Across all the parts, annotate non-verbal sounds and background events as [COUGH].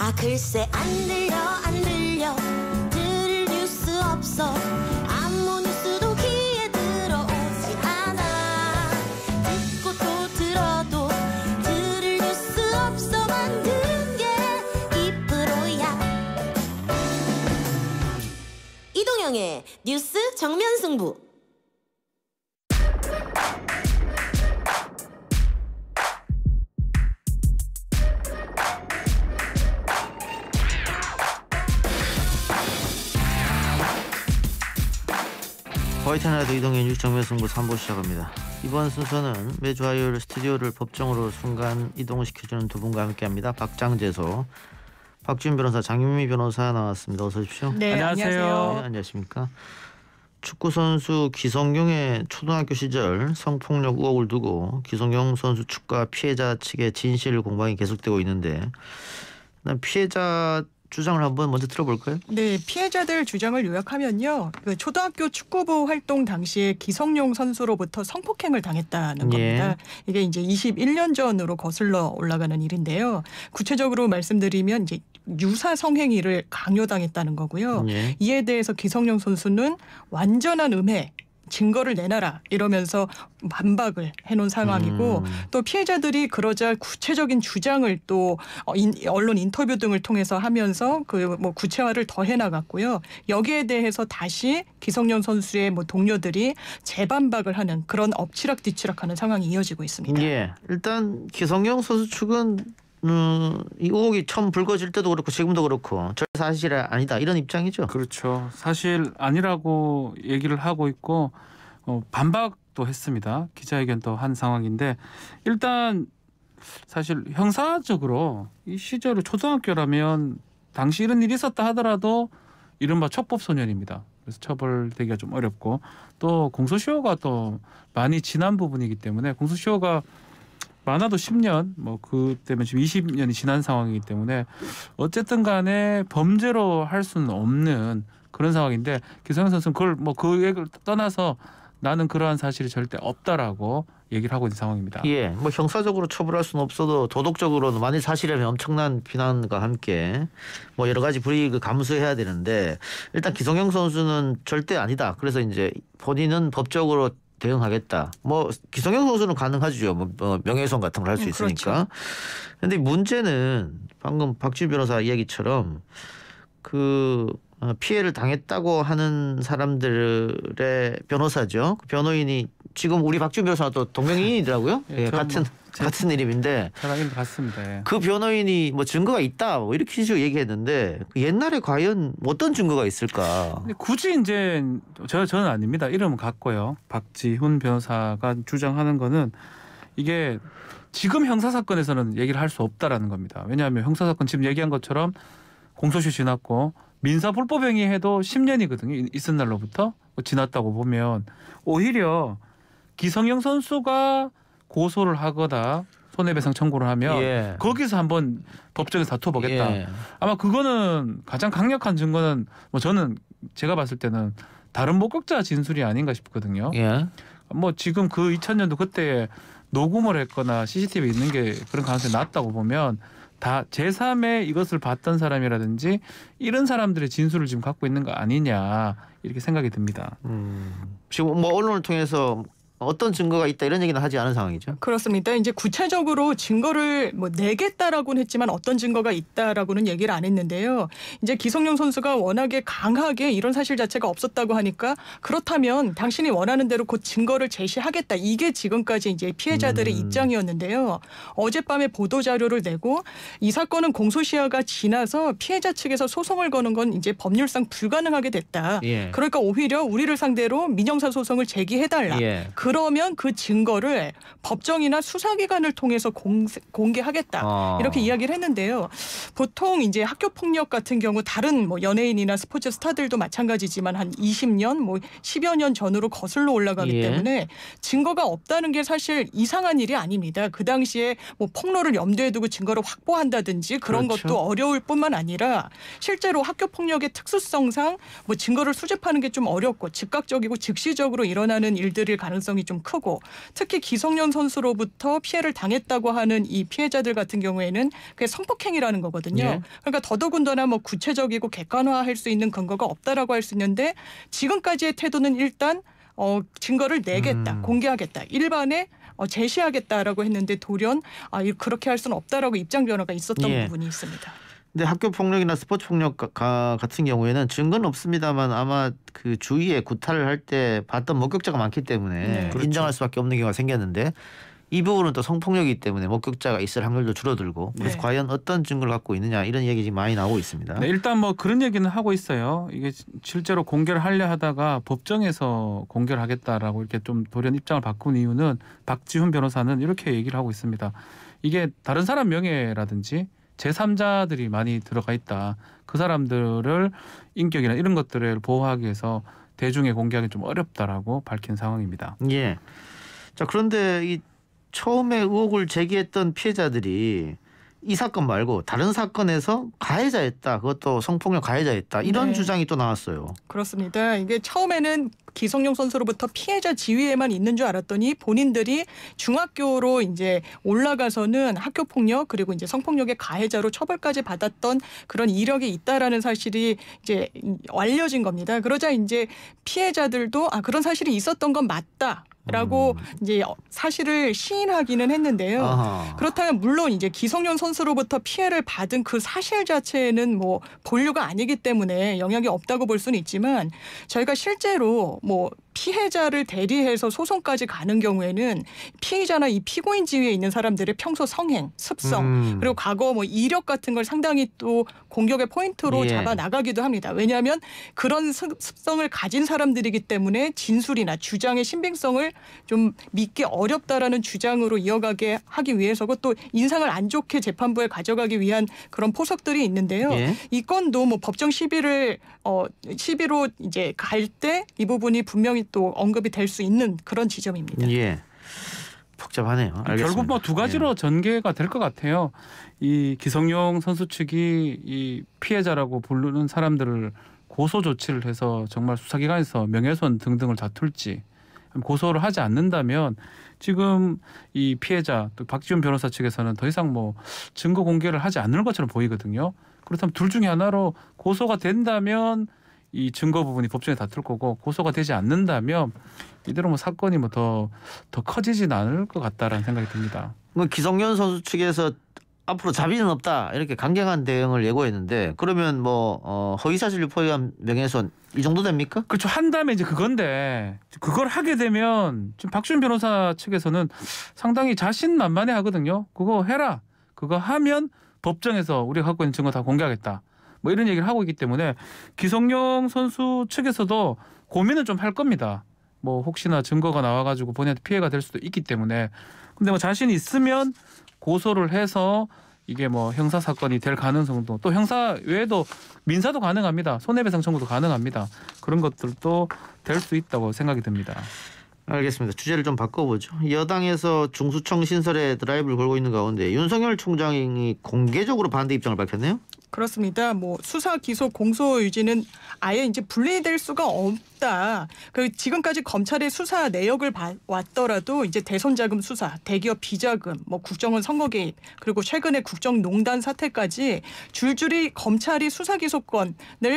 아 글쎄 안 들려 안 들려 들을 뉴스 없어 아무 뉴스도 귀에 들어오지 않아 듣고 또 들어도 들을 뉴스 없어 만든 게이프로야 이동영의 뉴스 정면 승부 화이트 나이트 이동현 육정면 승부 3부 시작합니다. 이번 순서는 매주 화요일 스튜디오를 법정으로 순간 이동시켜주는 두 분과 함께합니다. 박장재소, 박준 변호사, 장윤미 변호사 나왔습니다. 어서 오십시오. 네, 안녕하세요. 네, 안녕하십니까. 축구 선수 기성용의 초등학교 시절 성폭력 의혹을 두고 기성용 선수 축가 피해자 측의 진실 공방이 계속되고 있는데 피해자 주장을 한번 먼저 들어볼까요? 네, 피해자들 주장을 요약하면요. 그 초등학교 축구부 활동 당시에 기성용 선수로부터 성폭행을 당했다는 예. 겁니다. 이게 이제 21년 전으로 거슬러 올라가는 일인데요. 구체적으로 말씀드리면 이제 유사 성행위를 강요당했다는 거고요. 예. 이에 대해서 기성용 선수는 완전한 음해 증거를 내놔라 이러면서 반박을 해놓은 상황이고 음. 또 피해자들이 그러자 구체적인 주장을 또 어, 인, 언론 인터뷰 등을 통해서 하면서 그 뭐 구체화를 더해 나갔고요. 여기에 대해서 다시 기성년 선수의 뭐 동료들이 재반박을 하는 그런 엎치락뒤치락하는 상황이 이어지고 있습니다. 예, 일단 기성년 선수 측은 음, 이 의혹이 처음 불거질 때도 그렇고 지금도 그렇고 절 사실 아니다 이런 입장이죠. 그렇죠. 사실 아니라고 얘기를 하고 있고 어, 반박도 했습니다. 기자회견도 한 상황인데 일단 사실 형사적으로 이 시절을 초등학교라면 당시 이런 일이 있었다 하더라도 이른바 첩법소년입니다. 그래서 처벌되기가 좀 어렵고 또 공소시효가 또 많이 지난 부분이기 때문에 공소시효가 많아도 10년 뭐 그때면 지금 20년이 지난 상황이기 때문에 어쨌든 간에 범죄로 할 수는 없는 그런 상황인데 기성현 선수는 그걸 뭐 그 얘기를 떠나서 나는 그러한 사실이 절대 없다라고 얘기를 하고 있는 상황입니다. 예, 뭐 형사적으로 처벌할 수는 없어도 도덕적으로는 만일 사실이라면 엄청난 비난과 함께 뭐 여러 가지 불이익을 감수해야 되는데 일단 기성형 선수는 절대 아니다. 그래서 이제 본인은 법적으로 대응하겠다. 뭐 기성용 선수는 가능하죠. 뭐, 뭐 명예훼손 같은 걸 할수 음, 그렇죠. 있으니까. 그런데 그렇죠. 문제는 방금 박지 변호사 이야기처럼 그 아, 피해를 당했다고 하는 사람들의 변호사죠. 그 변호인이 지금 우리 박준 변호사도 동명이인이더라고요. 네, 예, 예, 같은 뭐 같은 이름인데. 사람인 봤습니다. 예. 그 변호인이 뭐 증거가 있다 뭐 이렇게 식으 얘기했는데 그 옛날에 과연 어떤 증거가 있을까? 굳이 이제 저 저는 아닙니다. 이름은 같고요. 박지훈 변호사가 주장하는 거는 이게 지금 형사 사건에서는 얘기를 할 수 없다라는 겁니다. 왜냐하면 형사 사건 지금 얘기한 것처럼 공소시 지났고 민사 불법행위해도 10년이거든요. 있은 날로부터 그 지났다고 보면 오히려 기성용 선수가 고소를 하거나 손해배상 청구를 하면 예. 거기서 한번 법정에서 다투어보겠다. 예. 아마 그거는 가장 강력한 증거는 뭐 저는 제가 봤을 때는 다른 목격자 진술이 아닌가 싶거든요. 예. 뭐 지금 그 2000년도 그때 녹음을 했거나 CCTV 있는 게 그런 가능성이 낮다고 보면 다 제3의 이것을 봤던 사람이라든지 이런 사람들의 진술을 지금 갖고 있는 거 아니냐 이렇게 생각이 듭니다. 음. 지금 뭐 언론을 통해서 어떤 증거가 있다 이런 얘기는 하지 않은 상황이죠. 그렇습니다. 이제 구체적으로 증거를 뭐 내겠다라고는 했지만 어떤 증거가 있다라고는 얘기를 안 했는데요. 이제 기성용 선수가 워낙에 강하게 이런 사실 자체가 없었다고 하니까 그렇다면 당신이 원하는 대로 곧 증거를 제시하겠다. 이게 지금까지 이제 피해자들의 음. 입장이었는데요. 어젯밤에 보도 자료를 내고 이 사건은 공소시효가 지나서 피해자 측에서 소송을 거는 건 이제 법률상 불가능하게 됐다. 예. 그러니까 오히려 우리를 상대로 민형사 소송을 제기해달라. 예. 그 그러면 그 증거를 법정이나 수사기관을 통해서 공개, 하겠다 아. 이렇게 이야기를 했는데요. 보통 이제 학교 폭력 같은 경우 다른 뭐 연예인이나 스포츠 스타들도 마찬가지지만 한 20년 뭐 10여 년 전으로 거슬러 올라가기 예. 때문에 증거가 없다는 게 사실 이상한 일이 아닙니다. 그 당시에 뭐 폭로를 염두에 두고 증거를 확보한다든지 그런 그렇죠. 것도 어려울 뿐만 아니라 실제로 학교 폭력의 특수성상 뭐 증거를 수집하는 게 좀 어렵고 즉각적이고 즉시적으로 일어나는 일들일 가능성이 가능성이 좀 크고 특히 기성년 선수로부터 피해를 당했다고 하는 이 피해자들 같은 경우에는 그게 성폭행이라는 거거든요. 네. 그러니까 더더군다나 뭐 구체적이고 객관화할 수 있는 근거가 없다라고 할 수 있는데 지금까지의 태도는 일단 어, 증거를 내겠다, 음. 공개하겠다, 일반에 어, 제시하겠다라고 했는데 돌연 아, 그렇게 할 수는 없다라고 입장 변화가 있었던 예. 부분이 있습니다. 근데 학교 폭력이나 스포츠 폭력 같은 경우에는 증거는 없습니다만 아마 그 주위에 구타를 할 때 봤던 목격자가 많기 때문에 네. 그렇죠. 인정할 수밖에 없는 경우가 생겼는데 이 부분은 또 성폭력이기 때문에 목격자가 있을 확률도 줄어들고 네. 그래서 네. 과연 어떤 증거를 갖고 있느냐 이런 얘기 지금 많이 나오고 있습니다. 네, 일단 뭐 그런 얘기는 하고 있어요. 이게 실제로 공개를 하려 하다가 법정에서 공개를 하겠다라고 이렇게 좀 돌연 입장을 바꾼 이유는 박지훈 변호사는 이렇게 얘기를 하고 있습니다. 이게 다른 사람 명예라든지 제3자들이 많이 들어가 있다. 그 사람들을 인격이나 이런 것들을 보호하기 위해서 대중에 공개하기 좀 어렵다라고 밝힌 상황입니다. 예. 자 그런데 이 처음에 의혹을 제기했던 피해자들이 이 사건 말고 다른 사건에서 가해자였다. 그것도 성폭력 가해자였다. 이런 네. 주장이 또 나왔어요. 그렇습니다. 이게 처음에는 기성용 선수로부터 피해자 지위에만 있는 줄 알았더니 본인들이 중학교로 이제 올라가서는 학교 폭력 그리고 이제 성폭력의 가해자로 처벌까지 받았던 그런 이력이 있다라는 사실이 이제 알려진 겁니다. 그러자 이제 피해자들도 아 그런 사실이 있었던 건 맞다. 라고 음. 이제 사실을 시인하기는 했는데요. 아하. 그렇다면 물론 이제 기성년 선수로부터 피해를 받은 그 사실 자체는 뭐 본류가 아니기 때문에 영향이 없다고 볼 수는 있지만 저희가 실제로 뭐 피해자를 대리해서 소송까지 가는 경우에는 피의자나이 피고인 지위에 있는 사람들의 평소 성행, 습성 음. 그리고 과거 뭐 이력 같은 걸 상당히 또 공격의 포인트로 예. 잡아 나가기도 합니다. 왜냐하면 그런 습성을 가진 사람들이기 때문에 진술이나 주장의 신빙성을 좀 믿기 어렵다라는 주장으로 이어가게 하기 위해서고 또 인상을 안 좋게 재판부에 가져가기 위한 그런 포석들이 있는데요. 예. 이 건도 뭐 법정 시비를 어 시비로 이제 갈 때 이 부분이 분명히 또 언급이 될 수 있는 그런 지점입니다. 예. 복잡하네요. 알겠습니다. 결국 뭐 두 가지로 예. 전개가 될 것 같아요. 이 기성용 선수 측이 이 피해자라고 부르는 사람들을 고소 조치를 해서 정말 수사기관에서 명예훼손 등등을 다툴지 고소를 하지 않는다면 지금 이 피해자 또 박지훈 변호사 측에서는 더 이상 뭐 증거 공개를 하지 않는 것처럼 보이거든요. 그렇다면 둘 중에 하나로 고소가 된다면 이 증거 부분이 법정에 다툴 거고 고소가 되지 않는다면 이대로 뭐 사건이 뭐 더 더 커지진 않을 것 같다라는 생각이 듭니다. 뭐 기성현 선수 측에서 앞으로 자비는 없다 이렇게 강경한 대응을 예고했는데 그러면 뭐 어, 허위사실 유포 위한 명예훼손 이 정도 됩니까? 그렇죠 한 다음에 이제 그건데 그걸 하게 되면 지금 박준 변호사 측에서는 상당히 자신만만해 하거든요. 그거 해라 그거 하면 법정에서 우리가 갖고 있는 증거 다 공개하겠다. 뭐 이런 얘기를 하고 있기 때문에 기성용 선수 측에서도 고민을 좀 할 겁니다. 뭐 혹시나 증거가 나와가지고 본인한테 피해가 될 수도 있기 때문에 근데 뭐 자신이 있으면 고소를 해서 이게 뭐 형사 사건이 될 가능성도 또 형사 외에도 민사도 가능합니다. 손해배상 청구도 가능합니다. 그런 것들도 될 수 있다고 생각이 듭니다. 알겠습니다. 주제를 좀 바꿔보죠. 여당에서 중수청 신설에 드라이브를 걸고 있는 가운데 윤석열 총장이 공개적으로 반대 입장을 밝혔네요. 그렇습니다. 뭐 수사 기소 공소 의지는 아예 이제 분리될 수가 없다. 그 지금까지 검찰의 수사 내역을 봤더라도 이제 대선 자금 수사, 대기업 비자금, 뭐 국정원 선거 개입, 그리고 최근에 국정농단 사태까지 줄줄이 검찰이 수사 기소권을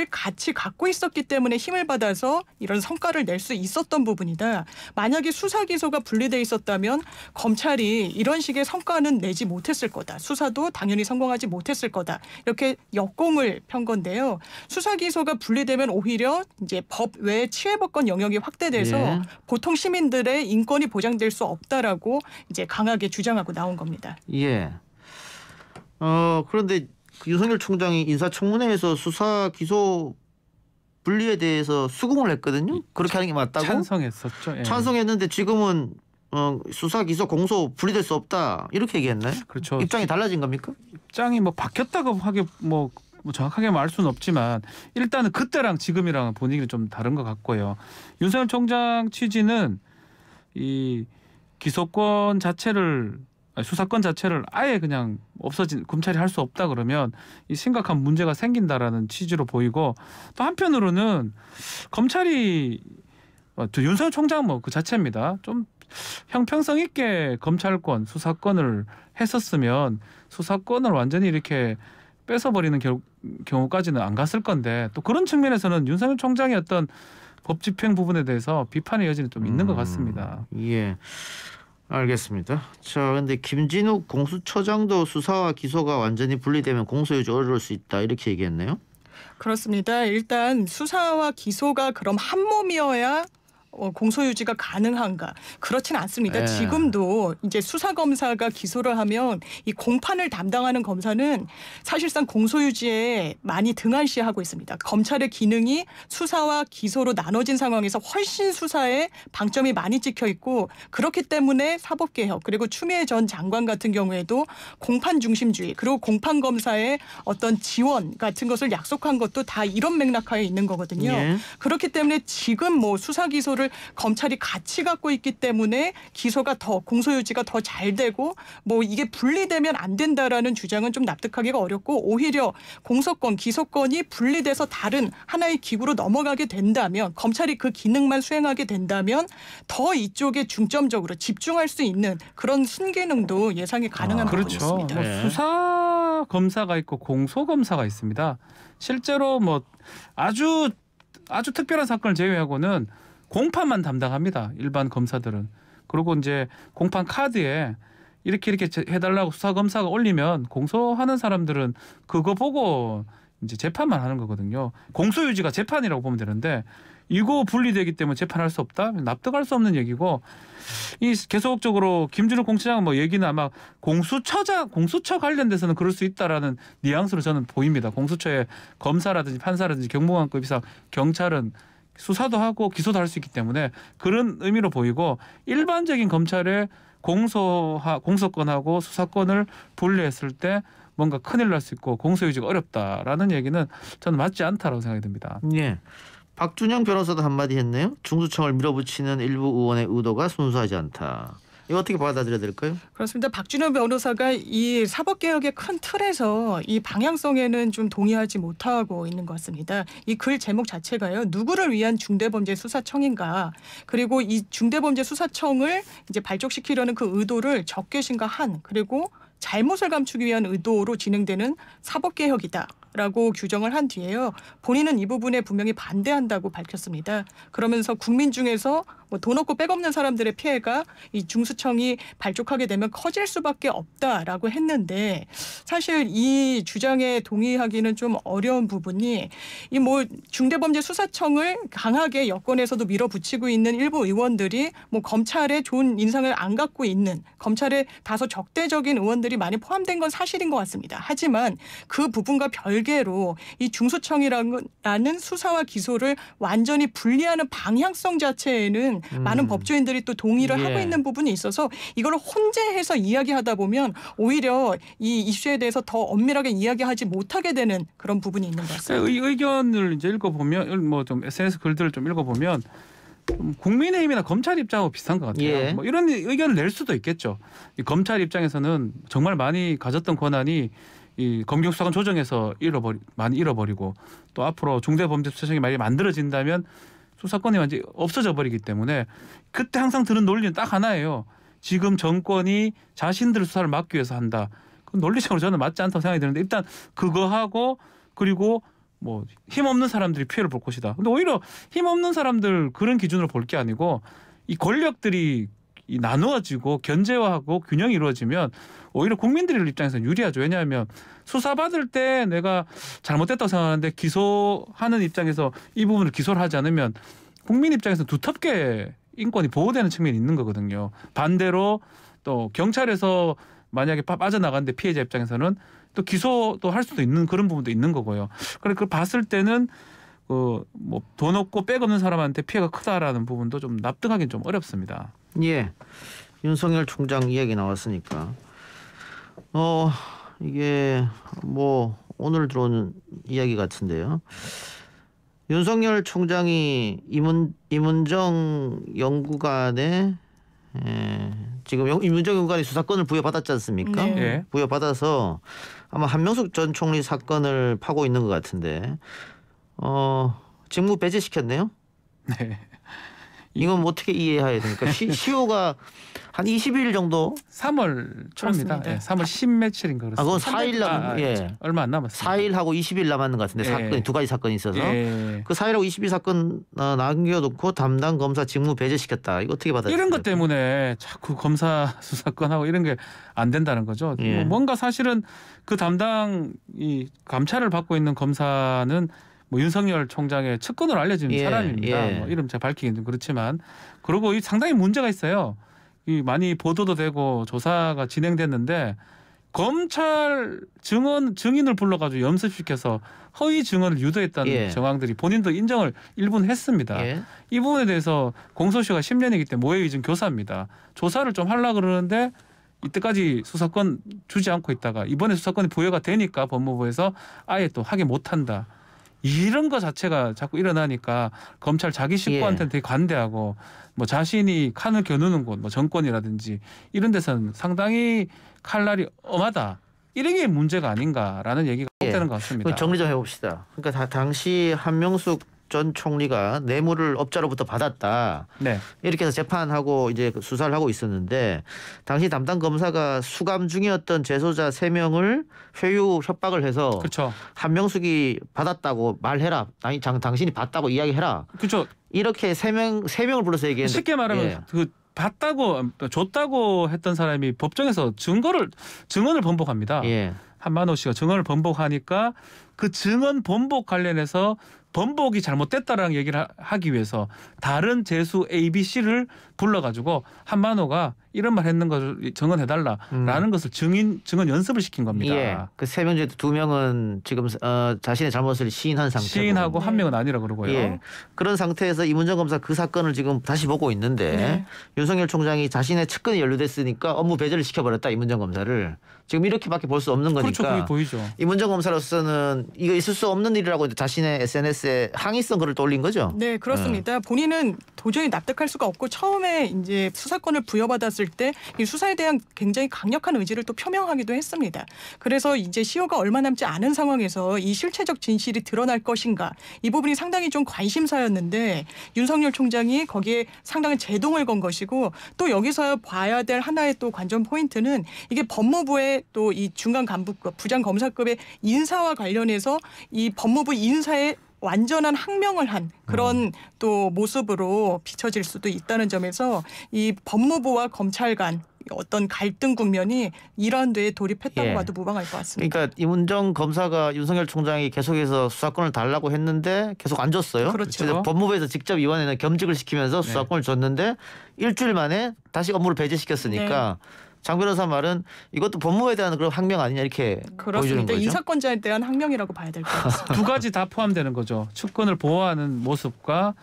같이 갖고 있었기 때문에 힘을 받아서 이런 성과를 낼 수 있었던 부분이다. 만약에 수사 기소가 분리돼 있었다면 검찰이 이런 식의 성과는 내지 못했을 거다. 수사도 당연히 성공하지 못했을 거다. 이렇게 역공을 편 건데요. 수사 기소가 분리되면 오히려 이제 법외치외법권 영역이 확대돼서 예. 보통 시민들의 인권이 보장될 수 없다라고 이제 강하게 주장하고 나온 겁니다. 예. 어 그런데 윤석열 그 총장이 인사청문회에서 수사 기소 분리에 대해서 수긍을 했거든요. 그렇게 하는 게 맞다고 찬성했었죠. 예. 찬성했는데 지금은 어, 수사 기소 공소 분리될 수 없다 이렇게 얘기했나요? 그렇죠. 입장이 달라진 겁니까? 입장이 뭐 바뀌었다고 하게 뭐, 뭐 정확하게 말할 수는 없지만 일단은 그때랑 지금이랑 분위기는 좀 다른 것 같고요. 윤석열 총장 취지는 이 기소권 자체를 수사권 자체를 아예 그냥 없어진 검찰이 할 수 없다 그러면 이 심각한 문제가 생긴다라는 취지로 보이고 또 한편으로는 검찰이 어, 윤석열 총장 뭐 그 자체입니다. 좀 형평성 있게 검찰권 수사권을 했었으면 수사권을 완전히 이렇게 뺏어버리는 결, 경우까지는 안 갔을 건데 또 그런 측면에서는 윤석열 총장의 어떤 법 집행 부분에 대해서 비판의 여지는 좀 있는 음, 것 같습니다. 예. 알겠습니다. 자, 근데 김진욱 공수처장도 수사와 기소가 완전히 분리되면 공소유지 어려울 수 있다 이렇게 얘기했네요. 그렇습니다. 일단 수사와 기소가 그럼 한 몸이어야 어, 공소유지가 가능한가 그렇진 않습니다. 예. 지금도 이제 수사 검사가 기소를 하면 이 공판을 담당하는 검사는 사실상 공소유지에 많이 등한시하고 있습니다. 검찰의 기능이 수사와 기소로 나눠진 상황에서 훨씬 수사에 방점이 많이 찍혀 있고 그렇기 때문에 사법 개혁 그리고 추미애 전 장관 같은 경우에도 공판 중심주의 그리고 공판 검사의 어떤 지원 같은 것을 약속한 것도 다 이런 맥락하에 있는 거거든요. 예. 그렇기 때문에 지금 뭐 수사 기소를 기소를 검찰이 같이 갖고 있기 때문에 기소가 더 공소유지가 더 잘 되고 뭐 이게 분리되면 안 된다라는 주장은 좀 납득하기가 어렵고 오히려 공소권 기소권이 분리돼서 다른 하나의 기구로 넘어가게 된다면 검찰이 그 기능만 수행하게 된다면 더 이쪽에 중점적으로 집중할 수 있는 그런 순기능도 예상이 가능한 아, 그렇죠. 부분이 있습니다. 뭐 네. 수사 검사가 있고 공소 검사가 있습니다. 실제로 뭐 아주 아주 특별한 사건을 제외하고는 공판만 담당합니다. 일반 검사들은. 그리고 이제 공판 카드에 이렇게 이렇게 해달라고 수사 검사가 올리면 공소하는 사람들은 그거 보고 이제 재판만 하는 거거든요. 공소 유지가 재판이라고 보면 되는데 이거 분리되기 때문에 재판할 수 없다? 납득할 수 없는 얘기고 이 계속적으로 김준호 공처장은뭐 얘기는 아마 공수처장 공수처 관련돼서는 그럴 수 있다라는 뉘앙스로 저는 보입니다. 공수처의 검사라든지 판사라든지 경무관급 이상 경찰은 수사도 하고 기소도 할 수 있기 때문에 그런 의미로 보이고 일반적인 검찰의 공소하 공소권하고 수사권을 분리했을 때 뭔가 큰일 날 수 있고 공소유지가 어렵다라는 얘기는 저는 맞지 않다라고 생각이 듭니다. 예. 박준영 변호사도 한마디 했네요. 중수청을 밀어붙이는 일부 의원의 의도가 순수하지 않다. 이거 어떻게 받아들여야 될까요? 그렇습니다. 박준호 변호사가 이 사법개혁의 큰 틀에서 이 방향성에는 좀 동의하지 못하고 있는 것 같습니다. 이 글 제목 자체가요. 누구를 위한 중대범죄수사청인가 그리고 이 중대범죄수사청을 이제 발족시키려는 그 의도를 적개신가 한 그리고 잘못을 감추기 위한 의도로 진행되는 사법개혁이다. 라고 규정을 한 뒤에요. 본인은 이 부분에 분명히 반대한다고 밝혔습니다. 그러면서 국민 중에서 뭐돈 없고 빽 없는 사람들의 피해가 이 중수청이 발족하게 되면 커질 수밖에 없다라고 했는데 사실 이 주장에 동의하기는 좀 어려운 부분이 이 뭐 중대범죄수사청을 강하게 여권에서도 밀어붙이고 있는 일부 의원들이 뭐 검찰에 좋은 인상을 안 갖고 있는 검찰에 다소 적대적인 의원들이 많이 포함된 건 사실인 것 같습니다. 하지만 그 부분과 별 별개로 이중소청이라는 수사와 기소를 완전히 분리하는 방향성 자체에는 음. 많은 법조인들이 또 동의를 예. 하고 있는 부분이 있어서 이걸 혼재해서 이야기하다 보면 오히려 이 이슈에 대해서 더 엄밀하게 이야기하지 못하게 되는 그런 부분이 있는 것 같습니다. 그 의견을 이제 읽어보면 뭐좀 SNS 글들을 좀 읽어보면 국민의힘이나 검찰 입장하고 비슷한 것 같아요. 예. 뭐 이런 의견을 낼 수도 있겠죠. 검찰 입장에서는 정말 많이 가졌던 권한이 이 검경 수사권 조정에서 잃어버리 많이 잃어버리고 또 앞으로 중대 범죄 수사청이 많이 만들어진다면 수사권이 완전히 없어져 버리기 때문에 그때 항상 들은 논리는 딱 하나예요. 지금 정권이 자신들 수사를 막기 위해서 한다. 그 논리적으로 저는 맞지 않다고 생각이 드는데 일단 그거 하고 그리고 뭐 힘없는 사람들이 피해를 볼 것이다. 근데 오히려 힘없는 사람들 그런 기준으로 볼 게 아니고 이 권력들이 이 나누어지고 견제화하고 균형이 이루어지면 오히려 국민들 입장에서는 유리하죠. 왜냐하면 수사받을 때 내가 잘못됐다고 생각하는데 기소하는 입장에서 이 부분을 기소를 하지 않으면 국민 입장에서 두텁게 인권이 보호되는 측면이 있는 거거든요. 반대로 또 경찰에서 만약에 빠져나갔는데 피해자 입장에서는 또 기소도 할 수도 있는 그런 부분도 있는 거고요. 그러 그걸 봤을 때는 그뭐돈 없고 빽 없는 사람한테 피해가 크다라는 부분도 좀 납득하기 좀 어렵습니다. 예. 윤석열 총장 이야기 나왔으니까 어 이게 뭐 오늘 들어오는 이야기 같은데요. 윤석열 총장이 이문 이문정 연구관의 예, 지금 이문정 연구관이 수사권을 부여받았지 않습니까? 네. 예. 부여받아서 아마 한명숙 전 총리 사건을 파고 있는 것 같은데 어 직무 배제시켰네요. 네. [LAUGHS] 이건 어떻게 이해해야 되니까 시, 시효가 한 20일 정도? 3월 초입니다. 예, 3월 10며칠인 거로. 아, 그건 4일 남. 아, 예. 아, 얼마 안 남았어요. 4일하고 20일 남았는 것 같은데 예. 사건 이두 가지 사건이 있어서 예. 그 4일하고 20일 사건 어, 남겨놓고 담당 검사 직무 배제시켰다. 이거 어떻게 받아요? 이런 것 때문에 자꾸 검사 [LAUGHS] 수사권하고 이런 게 안 된다는 거죠. 예. 뭐 뭔가 사실은 그 담당 이 감찰을 받고 있는 검사는 뭐 윤석열 총장의 측근으로 알려진 예, 사람입니다. 예. 뭐 이름 제가 밝히긴 좀 그렇지만 그리고 이 상당히 문제가 있어요. 이 많이 보도도 되고 조사가 진행됐는데 검찰 증언 증인을 불러가지고 염습시켜서 허위 증언을 유도했다는 예. 정황들이 본인도 인정을 일분 했습니다. 예. 이 부분에 대해서 공소시효가 10년이기 때문에 모해 위증 교사입니다. 조사를 좀 하려 그러는데 이때까지 수사권 주지 않고 있다가 이번에 수사권이 부여가 되니까 법무부에서 아예 또 하게 못한다. 이런 거 자체가 자꾸 일어나니까 검찰 자기 식구한테 예. 되게 관대하고 뭐 자신이 칸을 겨누는 곳, 뭐 정권이라든지 이런 데서는 상당히 칼날이 엄하다. 이런 게 문제가 아닌가라는 얘기가 예. 되는 것 같습니다. 정리 좀 해봅시다. 그러니까 당시 한명숙 전 총리가 뇌물을 업자로부터 받았다. 네. 이렇게 해서 재판하고 이제 그 수사를 하고 있었는데 당시 담당 검사가 수감 중이었던 재소자 3명을 회유 협박을 해서 그렇죠. 한명숙이 받았다고 말해라. 아니 장, 당신이 봤다고 이야기해라. 그렇죠. 이렇게 3명 3명을 불러서 얘기했는데 쉽게 말하면 예. 그 봤다고 줬다고 했던 사람이 법정에서 증거를 증언을 번복합니다. 예. 한만호 씨가 증언을 번복하니까 그 증언 번복 관련해서 번복이 잘못됐다라는 얘기를 하, 기 위해서 다른 재수 A, B, C를 불러가지고 한만호가 이런 말 했는 것을 증언해달라라는 음. 것을 증인 증언 연습을 시킨 겁니다. 예. 그 세 명 중에 두 명은 지금 어, 자신의 잘못을 시인한 상태. 시인하고 한 명은 아니라 그러고요. 예. 그런 상태에서 이문정 검사 그 사건을 지금 다시 보고 있는데 네. 윤석열 총장이 자신의 측근이 연루됐으니까 업무 배제를 시켜버렸다 이문정 검사를 지금 이렇게밖에 볼 수 없는 그렇죠. 거니까. 그렇죠, 그게 보이죠. 이문정 검사로서는 이거 있을 수 없는 일이라고 자신의 SNS SNS에 항의성 글을 또 올린 거죠? 네, 그렇습니다. 음. 본인은 도저히 납득할 수가 없고 처음에 이제 수사권을 부여받았을 때 이 수사에 대한 굉장히 강력한 의지를 또 표명하기도 했습니다. 그래서 이제 시효가 얼마 남지 않은 상황에서 이 실체적 진실이 드러날 것인가 이 부분이 상당히 좀 관심사였는데 윤석열 총장이 거기에 상당한 제동을 건 것이고 또 여기서 봐야 될 하나의 또 관전 포인트는 이게 법무부의 또 이 중간 간부급 부장 검사급의 인사와 관련해서 이 법무부 인사의 완전한 항명을 한 그런 음. 또 모습으로 비춰질 수도 있다는 점에서 이 법무부와 검찰 간 어떤 갈등 국면이 이러한 데에 돌입했다고 예. 봐도 무방할 것 같습니다. 그러니까 이문정 검사가 윤석열 총장이 계속해서 수사권을 달라고 했는데 계속 안 줬어요. 그렇죠. 법무부에서 직접 이번에는 겸직을 시키면서 수사권을 네. 줬는데 일주일 만에 다시 업무를 배제시켰으니까 네. 장 변호사 말은 이것도 법무부에 대한 그런 항명 아니냐 이렇게 보여주는 거죠. 이 사건자에 대한 항명이라고 봐야 될 것 같습니다. [LAUGHS] 두 가지 다 포함되는 거죠. 측근을 보호하는 모습과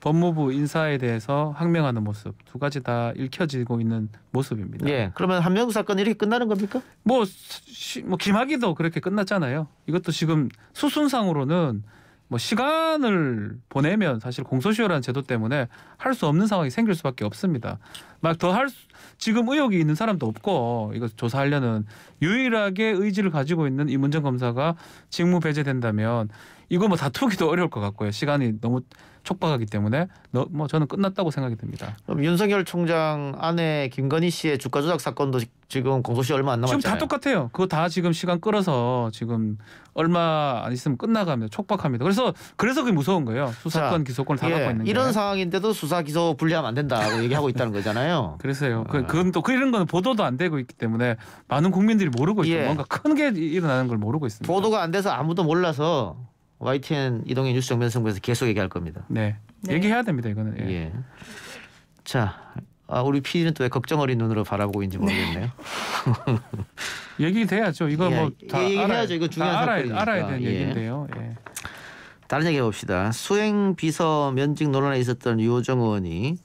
법무부 인사에 대해서 항명하는 모습 두 가지 다 읽혀지고 있는 모습입니다. 예. 그러면 한명 사건 이렇게 끝나는 겁니까? 뭐, 시, 뭐 김학의도 그렇게 끝났잖아요. 이것도 지금 수순상으로는 뭐 시간을 보내면 사실 공소시효라는 제도 때문에 할 수 없는 상황이 생길 수밖에 없습니다. 막 더 할 지금 의혹이 있는 사람도 없고 이거 조사하려는 유일하게 의지를 가지고 있는 이문정 검사가 직무 배제된다면 이거 뭐 다투기도 어려울 것 같고요. 시간이 너무 촉박하기 때문에 너, 뭐 저는 끝났다고 생각이 듭니다. 그럼 윤석열 총장 아내 김건희 씨의 주가 조작 사건도 지금 공소시 얼마 안 남았잖아요. 지금 다 똑같아요. 그거 다 지금 시간 끌어서 지금 얼마 안 있으면 끝나갑니다. 촉박합니다. 그래서 그래서 그게 무서운 거예요. 수사권 기소권을 다 예, 갖고 있는 이런 상황인데도 수사 기소 분리하면 안 된다고 [LAUGHS] 얘기하고 있다는 거잖아요. 그래서요. 그, 아. 그건 또 이런 거 보도도 안 되고 있기 때문에 많은 국민들이 모르고 있고 예. 뭔가 큰 게 일어나는 걸 모르고 있습니다. 보도가 안 돼서 아무도 몰라서 YTN 이동현 뉴스 정면승부에서 계속 얘기할 겁니다. 네. 네. 얘기해야 됩니다. 이거는. 예. 예. 자, 아, 우리 PD는 또 왜 걱정 어린 눈으로 바라보고 있는지 네. 모르겠네요. 네. [LAUGHS] 얘기돼야죠. 이거 예, 뭐다 얘기해야죠. 이거 중요한 사건이 알아야, 알아야 되는 예. 얘기인데요. 예. 다른 얘기 해봅시다. 수행 비서 면직 논란에 있었던 유호정 의원이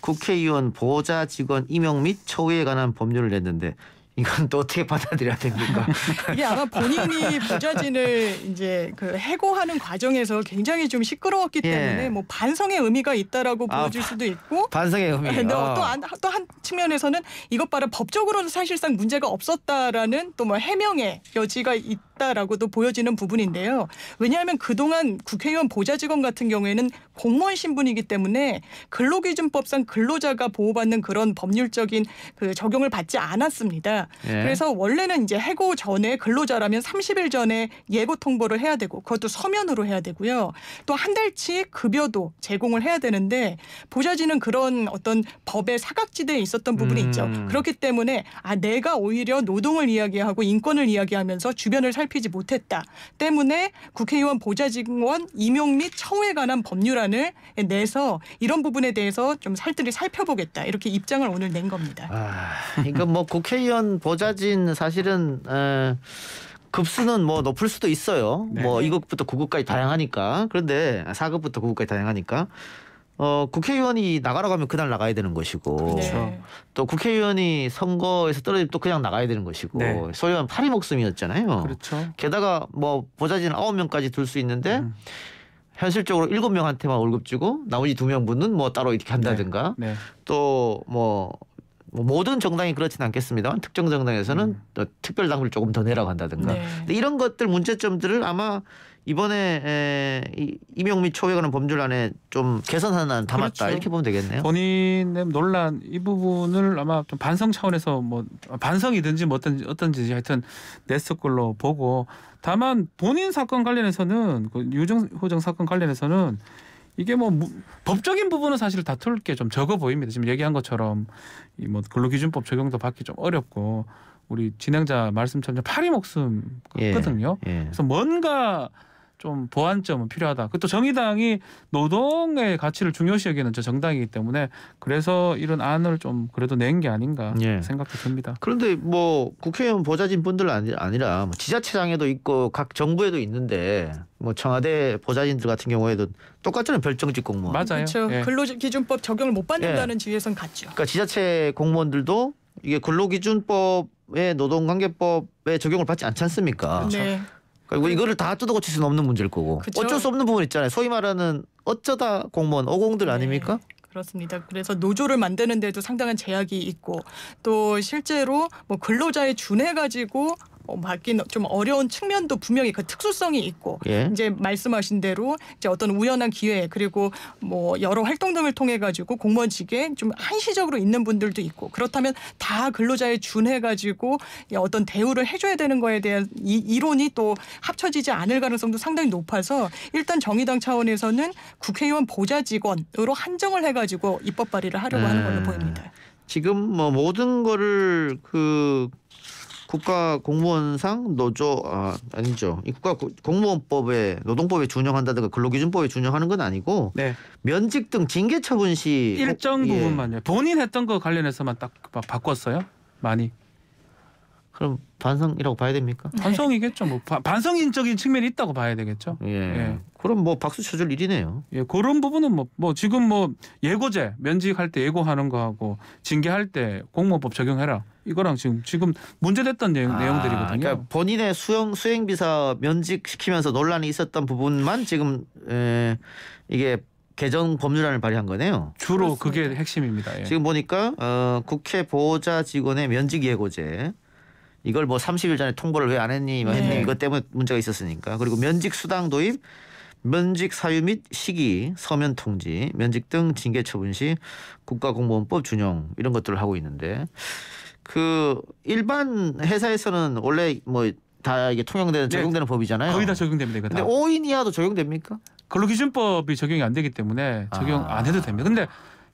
국회의원 보좌 직원 임용 및 처우에 관한 법률을 냈는데 이건 또 어떻게 받아들여야 됩니까? [LAUGHS] 이게 아마 본인이 부자진을 이제 그 해고하는 과정에서 굉장히 좀 시끄러웠기 예. 때문에 뭐 반성의 의미가 있다라고 아, 보여질 수도 있고 반성의 의미. 네, 또한 또한 측면에서는 이것 봐라 법적으로는 사실상 문제가 없었다라는 또 뭐 해명의 여지가 있다라고도 보여지는 부분인데요. 왜냐하면 그동안 국회의원 보좌 직원 같은 경우에는 공무원 신분이기 때문에 근로기준법상 근로자가 보호받는 그런 법률적인 그 적용을 받지 않았습니다. 예. 그래서 원래는 이제 해고 전에 근로자라면 30일 전에 예고 통보를 해야 되고 그것도 서면으로 해야 되고요. 또 한 달치 급여도 제공을 해야 되는데 보좌진은 그런 어떤 법의 사각지대에 있었던 부분이 음. 있죠. 그렇기 때문에 아 내가 오히려 노동을 이야기하고 인권을 이야기하면서 주변을 살피지 못했다. 때문에 국회의원 보좌직원 임용 및처우에 관한 법률안을 내서 이런 부분에 대해서 좀 살뜰히 살펴보겠다. 이렇게 입장을 오늘 낸 겁니다. 아, 이거 그러니까 뭐 국회의원 보좌진 사실은 에, 급수는 뭐 높을 수도 있어요. 네. 뭐 2급부터 9급까지 다양하니까. 그런데 4급부터 9급까지 다양하니까. 어, 국회의원이 나가라고 하면 그날 나가야 되는 것이고 네. 또 국회의원이 선거에서 떨어지면 또 그냥 나가야 되는 것이고 네. 소위 말하면 파리 목숨이었잖아요. 그렇죠. 게다가 뭐 보좌진 아홉 명까지둘 수 있는데 음. 현실적으로 일곱 명한테만 월급 주고 나머지 두명분은뭐 따로 이렇게 한다든가 네. 네. 또뭐 뭐 모든 정당이 그렇진 않겠습니다만 특정 정당에서는 음. 또 특별 당을 조금 더 내라고 한다든가 네. 이런 것들 문제점들을 아마 이번에 에, 이, 임용및 초회관은 법률안에 좀 개선하는 담았다 그렇죠. 이렇게 보면 되겠네요. 본인의 논란 이 부분을 아마 좀 반성 차원에서 뭐 반성이든지 뭐 어떤 어떤지 하여튼 냈을 걸로 보고 다만 본인 사건 관련해서는 그 유정 호정 사건 관련해서는 이게 뭐 법적인 부분은 사실 다툴 게 좀 적어 보입니다. 지금 얘기한 것처럼 이 뭐 근로기준법 적용도 받기 좀 어렵고 우리 진행자 말씀처럼 파리 목숨 거든요. 예, 예. 그래서 뭔가 좀 보완점은 필요하다. 그 또 정의당이 노동의 가치를 중요시 여기는 저 정당이기 때문에 그래서 이런 안을 좀 그래도 낸 게 아닌가 예. 생각도 듭니다. 그런데 뭐 국회의원 보좌진 분들 아니라 뭐 지자체장에도 있고 각 정부에도 있는데 뭐 청와대 보좌진들 같은 경우에도 똑같잖아요 별정직 공무원. 맞아요. 그렇죠. 예. 근로기준법 적용을 못 받는다는 예. 지위에선 같죠. 그러니까 지자체 공무원들도 이게 근로기준법의 노동관계법에 적용을 받지 않지 않습니까? 그렇죠. 네. 그리고 그러니까 이거를 다 뜯어 고칠 수는 없는 문제일 거고 그쵸? 어쩔 수 없는 부분 있잖아요. 소위 말하는 어쩌다 공무원 어공들 네, 아닙니까? 그렇습니다. 그래서 노조를 만드는 데도 상당한 제약이 있고 또 실제로 뭐 근로자의 준해 가지고 어, 맞긴 좀 어려운 측면도 분명히 그 특수성이 있고 예. 이제 말씀하신 대로 이제 어떤 우연한 기회 그리고 뭐 여러 활동 등을 통해 가지고 공무원직에 좀 한시적으로 있는 분들도 있고 그렇다면 다 근로자에 준해 가지고 어떤 대우를 해줘야 되는 거에 대한 이, 이론이 또 합쳐지지 않을 가능성도 상당히 높아서 일단 정의당 차원에서는 국회의원 보좌 직원으로 한정을 해가지고 입법 발의를 하려고 음. 하는 걸로 네. 보입니다. 지금 뭐 모든 거를 그 국가 공무원상 노조 아, 아니죠. 이 국가 공무원법에 노동법에 준용한다든가 근로기준법에 준용하는 건 아니고 네. 면직 등 징계 처분 시 일정 어, 부분만요. 예. 본인 했던 거 관련해서만 딱 바꿨어요. 많이. 그럼 반성이라고 봐야 됩니까? 음. 반성이겠죠. 뭐 바, 반성인적인 측면이 있다고 봐야 되겠죠. 예. 예. 그럼 뭐 박수 쳐줄 일이네요. 예, 그런 부분은 뭐, 뭐 지금 뭐 예고제 면직할 때 예고하는 거하고 징계할 때 공무원법 적용해라 이거랑 지금 지금 문제됐던 내용, 아, 내용들이거든요. 그러니까 본인의 수행 수행 비사 면직 시키면서 논란이 있었던 부분만 지금 에, 예, 이게 개정 법률안을 발의한 거네요. 주로 그렇습니다. 그게 핵심입니다. 예. 지금 보니까 어, 국회 보호자 직원의 면직 예고제 이걸 뭐 30일 전에 통보를 왜 안 했니 뭐 했니 네. 이것 때문에 문제가 있었으니까 그리고 면직 수당 도입 면직 사유 및 시기, 서면 통지, 면직 등 징계 처분 시 국가공무원법 준용 이런 것들을 하고 있는데 그 일반 회사에서는 원래 뭐 다 이게 통용되는 네. 적용되는 법이잖아요. 거의 다 적용됩니다. 근데 다. 5인 이하도 적용됩니까? 근로기준법이 적용이 안 되기 때문에 적용 아. 안 해도 됩니다. 근데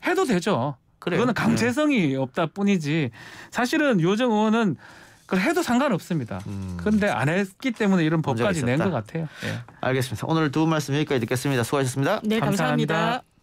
해도 되죠. 그래요. 그거는 강제성이 네. 없다 뿐이지 사실은 요정 의원은 그걸 해도 상관없습니다. 음. 그런데 음. 안 했기 때문에 이런 법까지 낸 것 같아요. 네. 알겠습니다. 오늘 두 분 말씀 여기까지 듣겠습니다. 수고하셨습니다. 네, 감사합니다. 감사합니다.